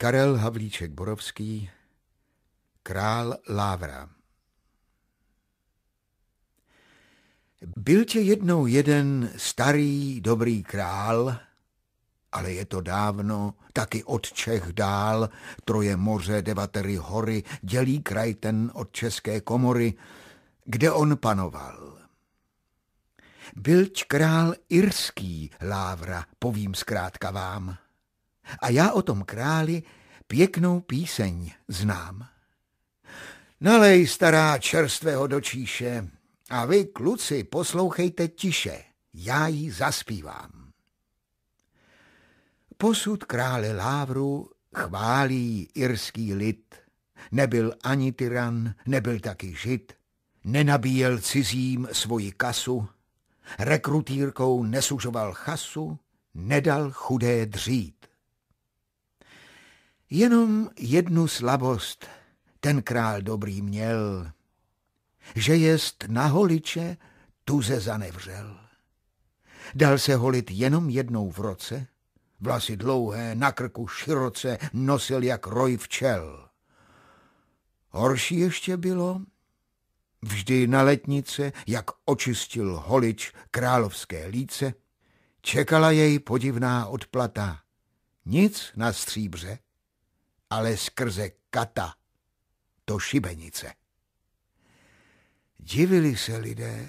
Karel Havlíček Borovský Král Lávra Byl tě jednou jeden starý dobrý král, ale je to dávno, taky od Čech dál, troje moře, devatery hory, dělí kraj ten od České komory, kde on panoval. Byl král irský, Lávra, povím zkrátka vám. A já o tom králi pěknou píseň znám. Nalej, stará, čerstvého dočíše, a vy, kluci, poslouchejte tiše, já ji zaspívám. Posud krále Lávru chválí irský lid. Nebyl ani tyran, nebyl taky žid. Nenabíjel cizím svoji kasu, rekrutírkou nesužoval chasu, nedal chudé dřít. Jenom jednu slabost ten král dobrý měl, že jest na holiče tuze zanevřel. Dal se holit jenom jednou v roce, vlasy dlouhé, na krku široce, nosil jak roj včel. Horší ještě bylo, vždy na letnice, jak očistil holič královské líce, čekala jej podivná odplata. Nic na stříbře, ale skrze kata, to šibenice. Divili se lidé.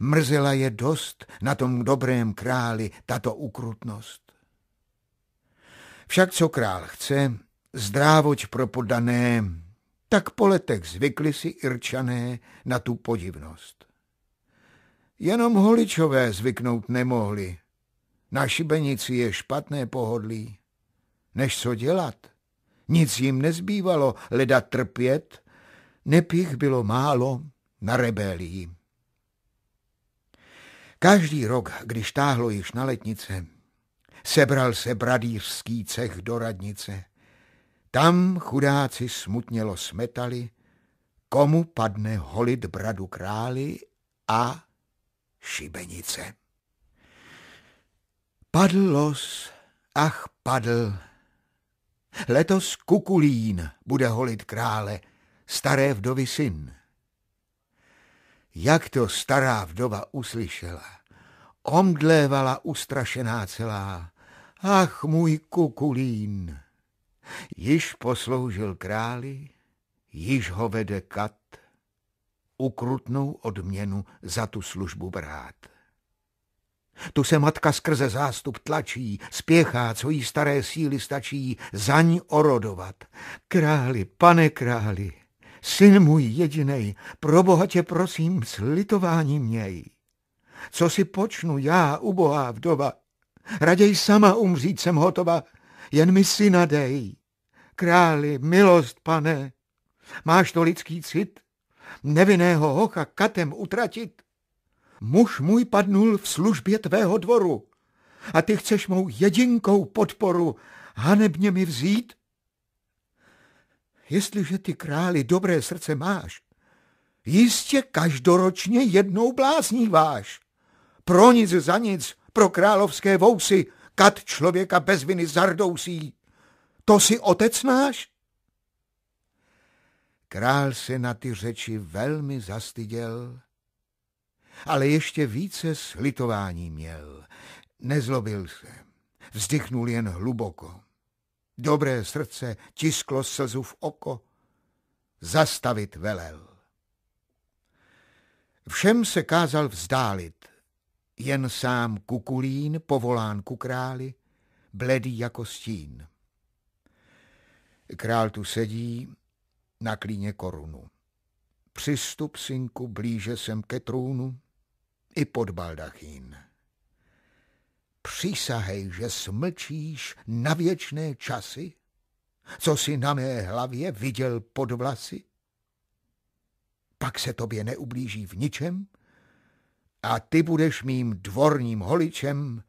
Mrzela je dost na tom dobrém králi tato ukrutnost. Však co král chce, zdrávoč pro podané, tak po letech zvykli si irčané na tu podivnost. Jenom holičové zvyknout nemohli. Na šibenici je špatné pohodlí. Než co dělat, nic jim nezbývalo, leda trpět, neb bylo málo na rebelii. Každý rok, když táhlo již na letnice, sebral se bradýřský cech do radnice. Tam chudáci smutnělo smetali, komu padne holit bradu králi a šibenice. Padl los, ach padl, Letos Kukulín bude holit krále, staré vdovy syn. Jak to stará vdova uslyšela, omdlévala ustrašená celá. Ach, můj Kukulín! Již posloužil králi, již ho vede kat, ukrutnou odměnu za tu službu brát. Tu se matka skrze zástup tlačí, spěchá, co jí staré síly stačí, zaň orodovat. Králi, pane králi, syn můj jedinej, pro boha tě prosím s litováním měj. Co si počnu já, ubohá vdova, raději sama umřít jsem hotova, jen mi syna dej. Králi, milost, pane, máš to lidský cit, nevinného hocha katem utratit? muž můj padnul v službě tvého dvoru a ty chceš mou jedinkou podporu hanebně mi vzít? Jestliže ty králi dobré srdce máš, jistě každoročně jednou blázníváš. Pro nic za nic, pro královské vousy, kat člověka bez viny zardousí. To si otec náš? Král se na ty řeči velmi zastyděl ale ještě více slitování měl. Nezlobil se, vzdychnul jen hluboko. Dobré srdce tisklo slzu v oko. Zastavit velel. Všem se kázal vzdálit, jen sám kukulín povolán ku králi, bledý jako stín. Král tu sedí na klíně korunu. Přistup, synku, blíže sem ke trůnu i pod baldachín. Přísahej, že smlčíš na věčné časy, co si na mé hlavě viděl pod vlasy. Pak se tobě neublíží v ničem a ty budeš mým dvorním holičem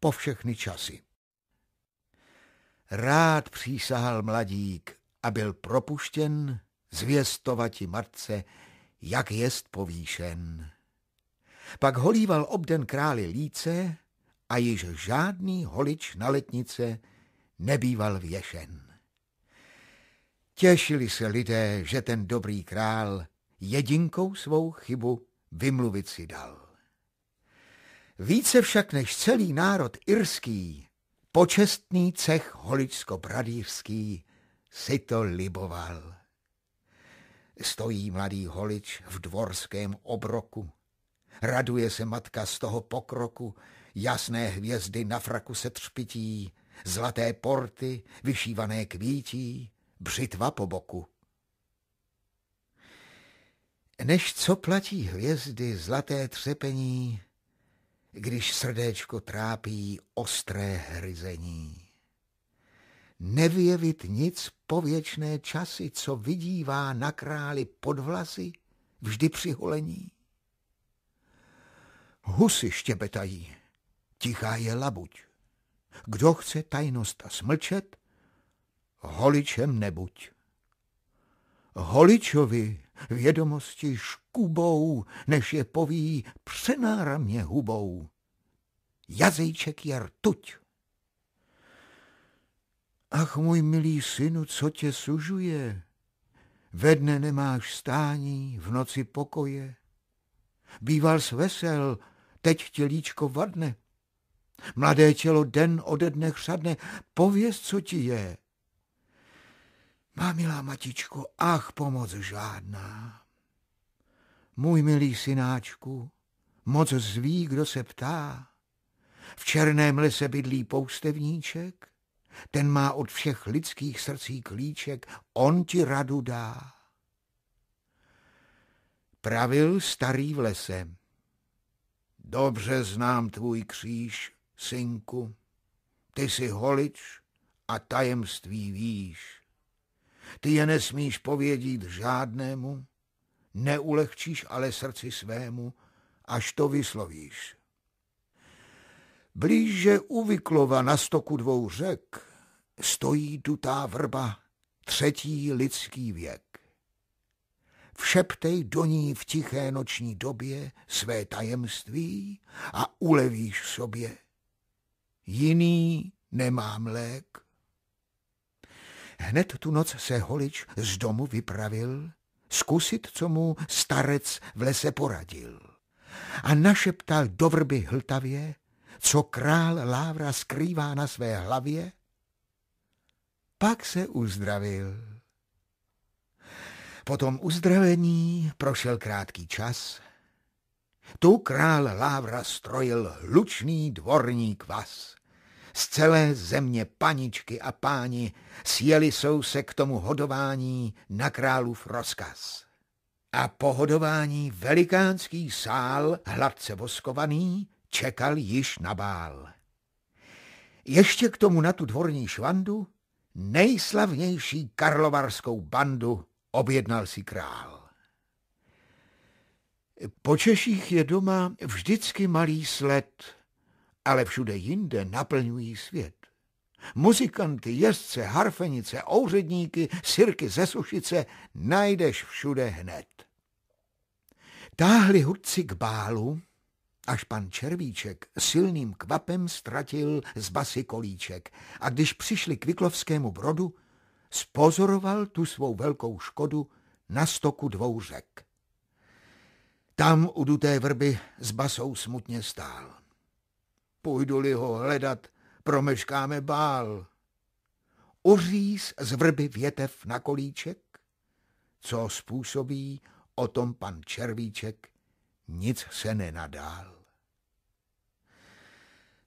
po všechny časy. Rád přísahal mladík a byl propuštěn zvěstovati matce, jak jest povýšen. Pak holíval obden králi líce a již žádný holič na letnice nebýval věšen. Těšili se lidé, že ten dobrý král jedinkou svou chybu vymluvit si dal. Více však než celý národ irský, počestný cech holičsko bradířský si to liboval. Stojí mladý holič v dvorském obroku. Raduje se matka z toho pokroku, jasné hvězdy na fraku se třpití, zlaté porty, vyšívané kvítí, břitva po boku. Než co platí hvězdy zlaté třepení, když srdéčko trápí ostré hryzení nevyjevit nic věčné časy, co vidívá na králi pod vlasy, vždy při holení. Husy štěbetají, tichá je labuť. Kdo chce tajnost a smlčet, holičem nebuď. Holičovi vědomosti škubou, než je poví přenáramně hubou. Jazejček je rtuť. Ach, můj milý synu, co tě sužuje? Ve dne nemáš stání, v noci pokoje. Býval s vesel, teď tě líčko vadne. Mladé tělo den ode dne chřadne, pověz, co ti je. Má milá matičko, ach, pomoc žádná. Můj milý synáčku, moc zví, kdo se ptá. V černém lese bydlí poustevníček, ten má od všech lidských srdcí klíček, on ti radu dá. Pravil starý v lese. Dobře znám tvůj kříž, synku. Ty jsi holič a tajemství víš. Ty je nesmíš povědít žádnému, neulehčíš ale srdci svému, až to vyslovíš. Blíže u Vyklova na stoku dvou řek stojí dutá vrba třetí lidský věk. Všeptej do ní v tiché noční době své tajemství a ulevíš sobě. Jiný nemám lék. Hned tu noc se holič z domu vypravil, zkusit, co mu starec v lese poradil. A našeptal do vrby hltavě, co král Lávra skrývá na své hlavě, pak se uzdravil. Po tom uzdravení prošel krátký čas. Tu král Lávra strojil hlučný dvorní kvas. Z celé země paničky a páni sjeli jsou se k tomu hodování na králův rozkaz. A po hodování velikánský sál, hladce voskovaný, čekal již na bál. Ještě k tomu na tu dvorní švandu nejslavnější karlovarskou bandu objednal si král. Po Češích je doma vždycky malý sled, ale všude jinde naplňují svět. Muzikanty, jezdce, harfenice, ouředníky, sirky ze sušice najdeš všude hned. Táhli hudci k bálu až pan Červíček silným kvapem ztratil z basy kolíček a když přišli k Viklovskému brodu, spozoroval tu svou velkou škodu na stoku dvou řek. Tam u duté vrby s basou smutně stál. Půjdu-li ho hledat, promeškáme bál. Uříz z vrby větev na kolíček? Co způsobí, o tom pan Červíček nic se nenadál.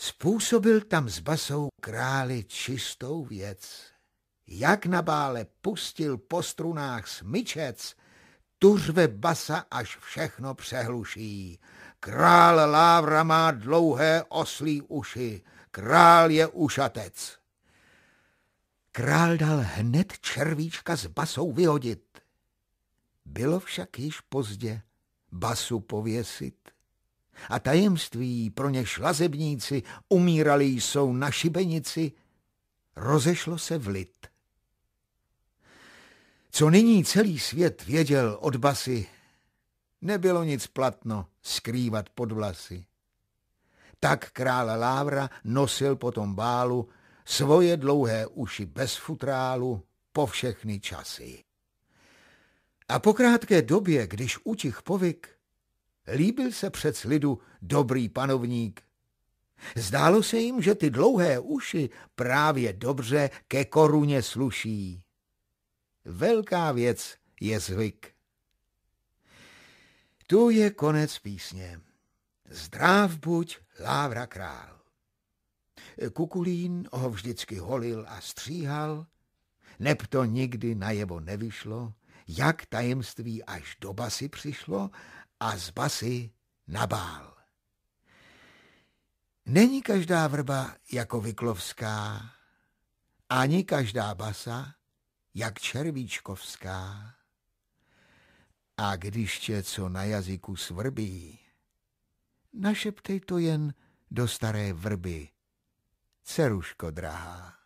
Způsobil tam s basou králi čistou věc. Jak na bále pustil po strunách smyčec, tuřve basa až všechno přehluší. Král Lávra má dlouhé oslí uši, král je ušatec. Král dal hned červíčka s basou vyhodit. Bylo však již pozdě basu pověsit a tajemství, pro něž lazebníci umírali jsou na šibenici, rozešlo se v lid. Co nyní celý svět věděl od basy, nebylo nic platno skrývat pod vlasy. Tak král Lávra nosil potom bálu svoje dlouhé uši bez futrálu po všechny časy. A po krátké době, když utich povyk, líbil se přec lidu dobrý panovník. Zdálo se jim, že ty dlouhé uši právě dobře ke koruně sluší. Velká věc je zvyk. Tu je konec písně. Zdráv buď, Lávra král. Kukulín ho vždycky holil a stříhal, neb to nikdy najevo nevyšlo, jak tajemství až doba si přišlo a z basy nabál. Není každá vrba jako Vyklovská, ani každá basa jak Červíčkovská. A když tě co na jazyku svrbí, našeptej to jen do staré vrby, ceruško drahá.